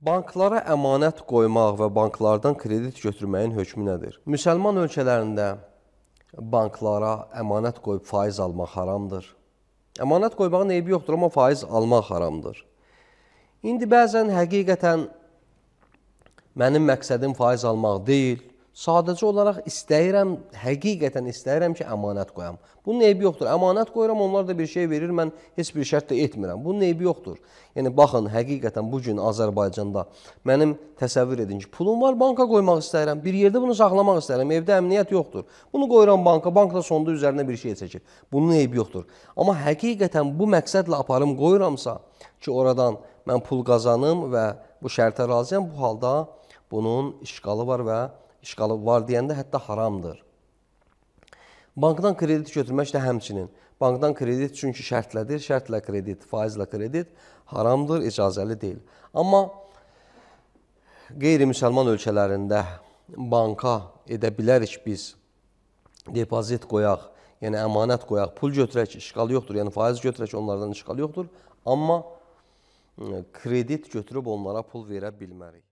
Banklara əmanət qoymaq və banklardan kredit götürməyin hökmü nədir? Müsəlman ölkələrində banklara əmanət qoyub faiz almaq haramdır. Əmanət qoymağın eybi yoxdur, amma faiz almaq haramdır. İndi bəzən həqiqətən mənim məqsədim faiz almaq deyil, Sadəcə olaraq istəyirəm, həqiqətən istəyirəm ki, əmanət qoyam. Bunun eybi yoxdur. Əmanət qoyuram, onlar da bir şey verir, mən heç bir şərt də etmirəm. Bunun eybi yoxdur. Yəni baxın, həqiqətən bu gün Azərbaycanda mənim təsəvvür edin ki, pulum var, banka qoymaq istəyirəm. Bir yerdə bunu saxlamaq istəyirəm. Evdə əmniyyət yoxdur. Bunu qoyuram banka, bank da sonda üzərinə bir şey çəkir. Bunun eybi yoxdur. Amma həqiqətən bu məqsədlə aparım qoyuramsa ki, oradan mən pul qazanım və bu şərtə razıyam, bu halda bunun işğalı var və işğalı var deyəndə hətta haramdır. Bankdan kredit götürmək də həmçinin. Bankdan kredit çünki şərtlədir, şərtlə kredit, faizlə kredit haramdır, icazəli deyil. Amma qeyri-müsəlman ölkələrində banka edə bilərik biz depozit qoyaq, yəni əmanət qoyaq, pul götürək, işğal yoxdur. Yəni faiz götürək, onlardan işğal yoxdur. Amma kredit götürüb onlara pul verə bilmərik.